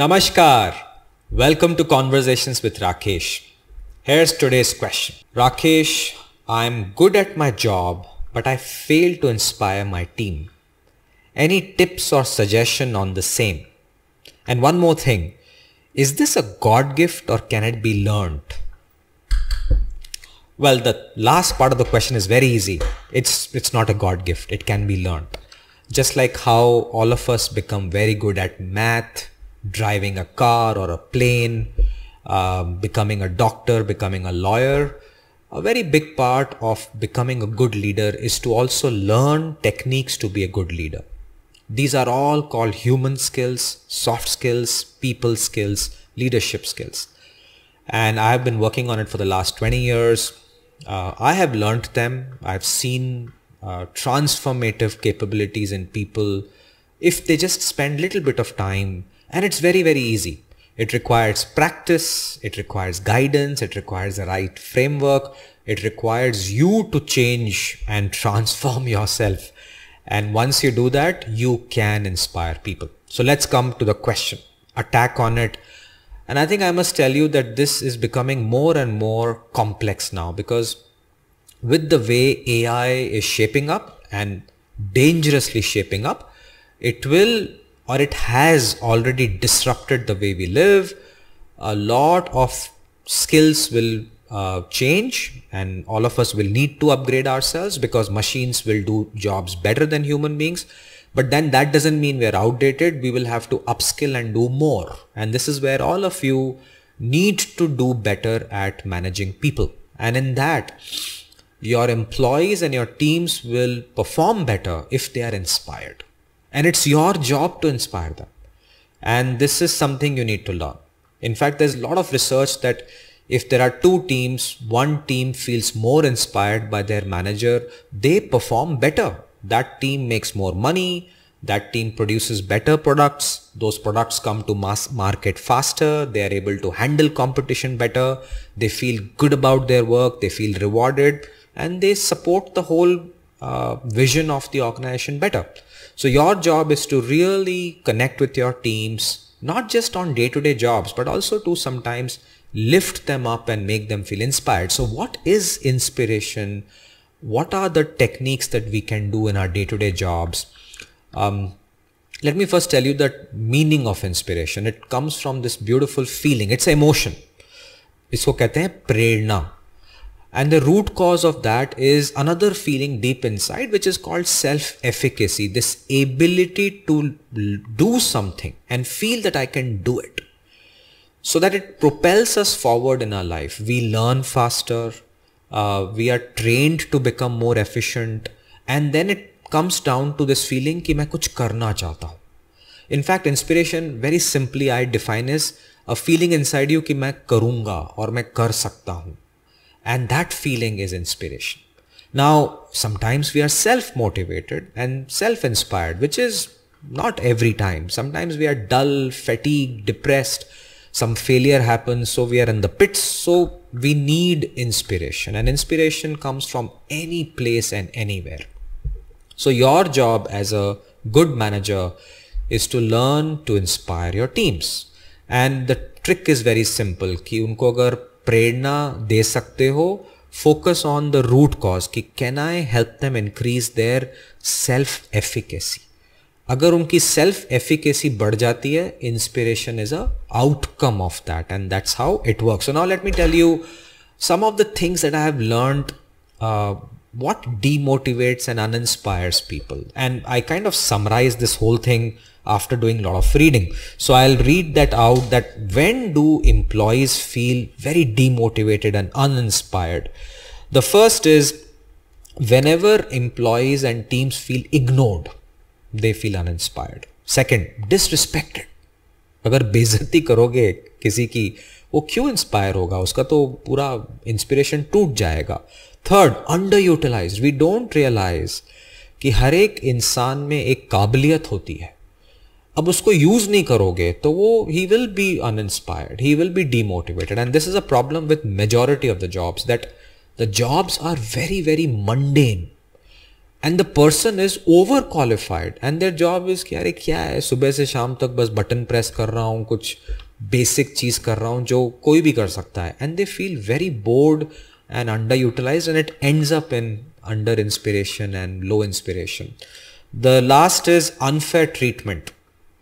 Namaskar. Welcome to Conversations with Rakesh. Here's today's question. Rakesh, I'm good at my job, but I fail to inspire my team. Any tips or suggestion on the same? And one more thing. Is this a God gift or can it be learned? Well, the last part of the question is very easy. It's, it's not a God gift. It can be learned. Just like how all of us become very good at math, driving a car or a plane, uh, becoming a doctor, becoming a lawyer. A very big part of becoming a good leader is to also learn techniques to be a good leader. These are all called human skills, soft skills, people skills, leadership skills. And I've been working on it for the last 20 years. Uh, I have learned them. I've seen uh, transformative capabilities in people if they just spend a little bit of time and it's very, very easy. It requires practice, it requires guidance, it requires the right framework, it requires you to change and transform yourself. And once you do that, you can inspire people. So let's come to the question, attack on it. And I think I must tell you that this is becoming more and more complex now because with the way AI is shaping up and dangerously shaping up, it will or it has already disrupted the way we live. A lot of skills will uh, change and all of us will need to upgrade ourselves because machines will do jobs better than human beings. But then that doesn't mean we're outdated. We will have to upskill and do more. And this is where all of you need to do better at managing people. And in that, your employees and your teams will perform better if they are inspired. And it's your job to inspire them, And this is something you need to learn. In fact, there's a lot of research that if there are two teams, one team feels more inspired by their manager, they perform better. That team makes more money, that team produces better products, those products come to mass market faster, they are able to handle competition better, they feel good about their work, they feel rewarded, and they support the whole uh, vision of the organization better. So your job is to really connect with your teams, not just on day-to-day jobs, but also to sometimes lift them up and make them feel inspired. So what is inspiration? What are the techniques that we can do in our day-to-day jobs? Um, let me first tell you the meaning of inspiration. It comes from this beautiful feeling. It's emotion. इसको कहते हैं प्रेरणा and the root cause of that is another feeling deep inside, which is called self-efficacy, this ability to do something and feel that I can do it so that it propels us forward in our life. We learn faster. Uh, we are trained to become more efficient. And then it comes down to this feeling ki मैं kuch karna चाहता hu. In fact, inspiration very simply I define as a feeling inside you ki मैं karunga और मैं kar सकता and that feeling is inspiration. Now, sometimes we are self-motivated and self-inspired, which is not every time. Sometimes we are dull, fatigued, depressed. Some failure happens, so we are in the pits. So we need inspiration and inspiration comes from any place and anywhere. So your job as a good manager is to learn to inspire your teams. And the trick is very simple कि उनको अगर प्रेरणा दे सकते हो focus on the root cause कि can I help them increase their self efficacy अगर उनकी self efficacy बढ़ जाती है inspiration is a outcome of that and that's how it work so now let me tell you some of the things that I have learn what demotivates and uninspires people and I kind of summarise this whole thing after doing a lot of reading. So I'll read that out that when do employees feel very demotivated and uninspired? The first is whenever employees and teams feel ignored, they feel uninspired. Second, disrespected. अगर बेजती करोगे किसी की वो क्यों inspire होगा उसका तो पूरा इंस्पिरेशन टूट जाएगा third under utilise we don't realise कि हर एक इंसान में एक काबिलियत होती है अब उसको यूज़ नहीं करोगे तो वो he will be uninspired he will be demotivated and this is a problem with majority of the jobs that the jobs are very very mundane and the person is over qualified and their job is क्या अरे क्या है सुबह से शाम तक बस button press कर रहा हूँ कुछ बेसिक चीज़ कर रहा हूँ जो कोई भी कर सकता है and they feel very bored and under utilise and it end up in under inspiration and low inspiration the last is unfair treatment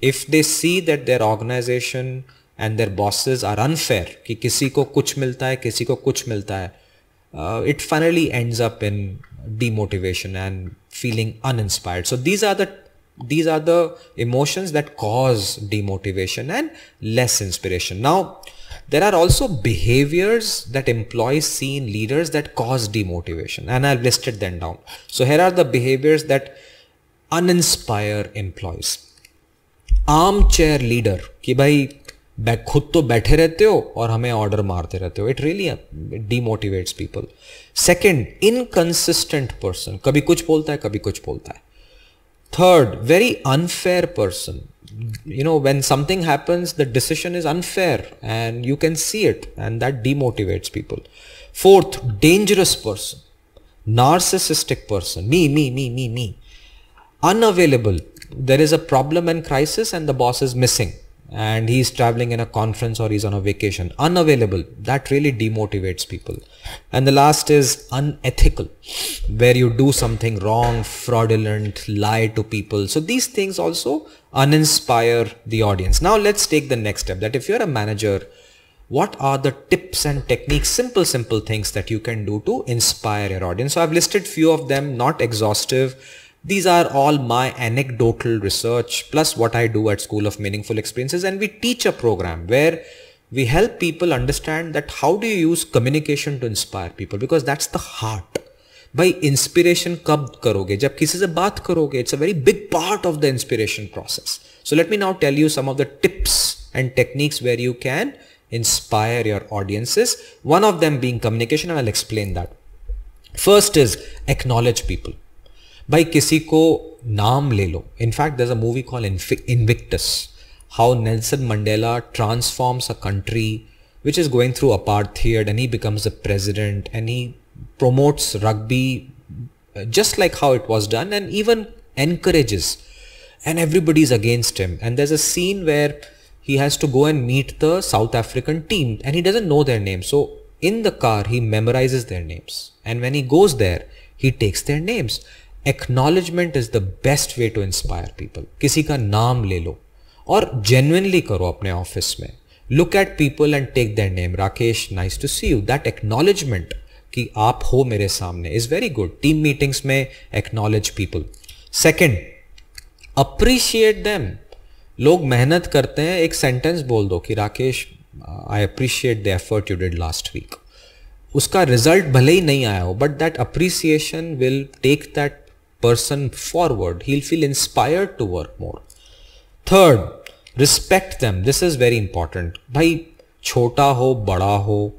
if they see that their organization and their bosses are unfair कि किसी को कुछ मिलता है किसी को कुछ मिलता uh, it finally ends up in demotivation and feeling uninspired so these are the these are the emotions that cause demotivation and less inspiration now there are also behaviors that employees see in leaders that cause demotivation and i've listed them down so here are the behaviors that uninspire employees armchair leader कि भाई खुद तो बैठे रहते हो और हमें order मारते रहते हो it really demotivates people second inconsistent person कभी कुछ बोलता है कभी कुछ बोलता है third very unfair person you know when something happens the decision is unfair and you can see it and that demotivates people fourth dangerous person narcissistic person me me me me me unavailable there is a problem and crisis and the boss is missing and he's traveling in a conference or he's on a vacation unavailable that really demotivates people and the last is unethical where you do something wrong fraudulent lie to people so these things also uninspire the audience now let's take the next step that if you're a manager what are the tips and techniques simple simple things that you can do to inspire your audience so i've listed few of them not exhaustive these are all my anecdotal research plus what I do at School of Meaningful Experiences and we teach a program where we help people understand that how do you use communication to inspire people because that's the heart. By inspiration, कब करोगे जब किसी से बात करोगे It's a very big part of the inspiration process. So let me now tell you some of the tips and techniques where you can inspire your audiences. One of them being communication and I'll explain that. First is acknowledge people. भाई किसी को नाम ले लो in fact there a movie call Invictus how Nelson Mandela transforms a country which is going through apartheid and he becomes the president and he promotes rugby uh, just like how it was done and even encourages and everybody's against him and there's a scene where he has to go and meet the south african team and he doesn't know their names so in the car he memorizes their names and when he goes there he takes their names acknowledgement is the best way to inspire people किसी का नाम ले लो और genuinely करो अपने office में look at people and take their name Rakesh nice to see you that acknowledgement कि आप हो मेरे सामने is very good team meetings में acknowledge people second appreciate them लोग मेहनत करते हैं एक सेंटेंस बोल दो कि Rakesh I appreciate the effort you did last week उसका रिजल्ट भले ही नहीं आया हो but that appreciation will take that person forward. He'll feel inspired to work more. Third, respect them. This is very important. Bhai, chota ho, bada ho,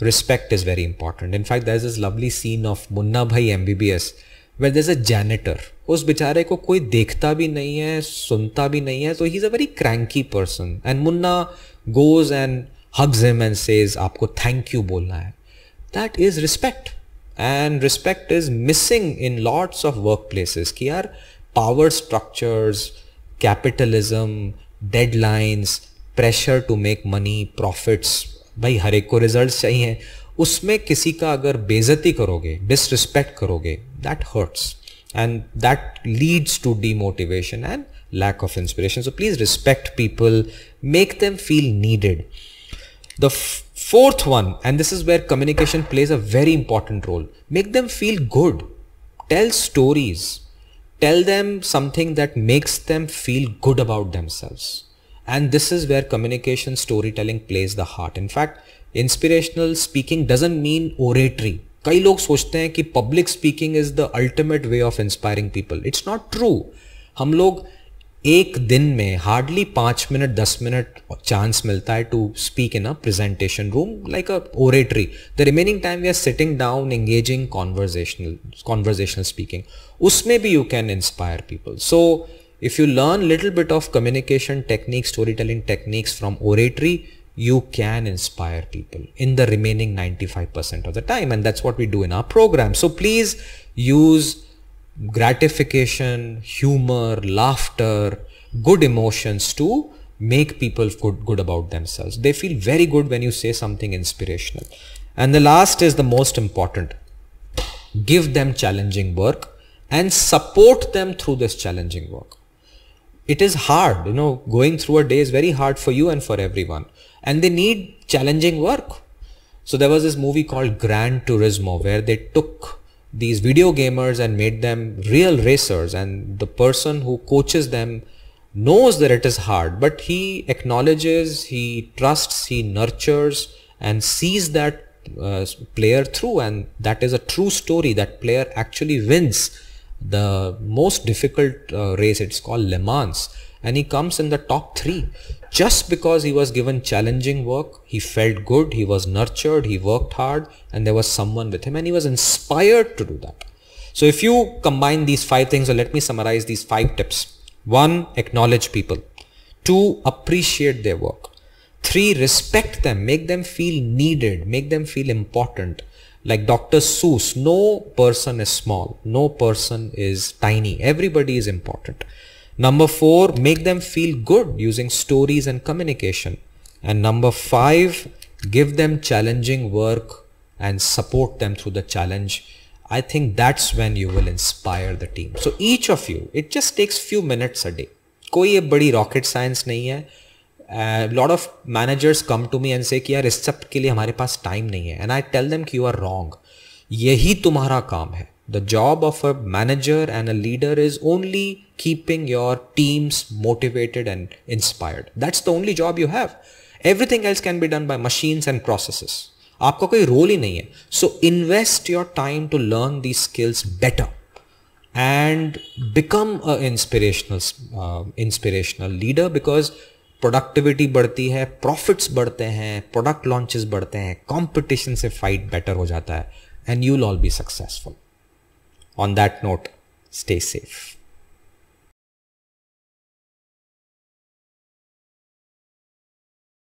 respect is very important. In fact, there's this lovely scene of Munna Bhai MBBS where there's a janitor. उस बेचारे को कोई देखता भी नहीं है सुनता भी नहीं है तो he is a very cranky person and Munna goes and hugs him and says आपको थैंक यू बोलना है that is respect and respect is missing in lots of workplaces कि power structures capitalism deadlines pressure to make money profits भाई हर एक को results चाहिए उसमें किसी का अगर बेजती करोगे disrespect करोगे that hurts, and that leads to demotivation and lack of inspiration so please respect people make them feel needed the f- Fourth one, and this is where communication plays a very important role. Make them feel good. Tell stories. Tell them something that makes them feel good about themselves. And this is where communication storytelling plays the heart. In fact, inspirational speaking doesn't mean oratory. कई लोग सोचते हैं कि public speaking is the ultimate way of inspiring people. It's not true. हम लोग एक दिन में हार्डली पाँच मिनट दस मिनट चांस मिलता है to speak in a presentation room like a oratory the remaining time we are sitting down engaging conversational conversational speaking उसमें भी you can inspire people so if you learn little bit of communication technique story telling techniques from oratory inspire people in the remaining the five percent of the time and that's what we do in our program so please use gratification, humor, laughter, good emotions to make people good, good about themselves. They feel very good when you say something inspirational. And the last is the most important. Give them challenging work and support them through this challenging work. It is hard, you know, going through a day is very hard for you and for everyone. And they need challenging work. So there was this movie called Grand Turismo where they took these video gamers and made them real racers and the person who coaches them knows that it is hard but he acknowledges he trusts he nurtures and sees that uh, player through and that is a true story that player actually wins the most difficult uh, race it's called le mans and he comes in the top three just because he was given challenging work, he felt good, he was nurtured, he worked hard, and there was someone with him, and he was inspired to do that. So, if you combine these five things, or let me summarize these five tips one, acknowledge people, two, appreciate their work, three, respect them, make them feel needed, make them feel important. Like Dr. Seuss, no person is small, no person is tiny, everybody is important. Number four, make them feel good using stories and communication. And number five, give them challenging work and support them through the challenge. I think that's when you will inspire the team. So each of you, it just takes few minutes a day. कोई ये बड़ी rocket science नहीं है lot of managers come to me and say कि यार इस के लिए हमारे पास टाइम नहीं है एंड आई टेल देम कि यू आर रॉन्ग यही तुम्हारा काम है the job of a manager and a leader is only keeping your teams motivated and inspired that's the only job you have everything else can be done by machines and processes aapka koi role hi nahi hai so invest your time to learn these skills better and become a inspirational uh, inspirational leader because productivity badhti hai profits badhte hain product launches badhte hain competition se fight better ho jata hai and you'll all be successful on that note, stay safe.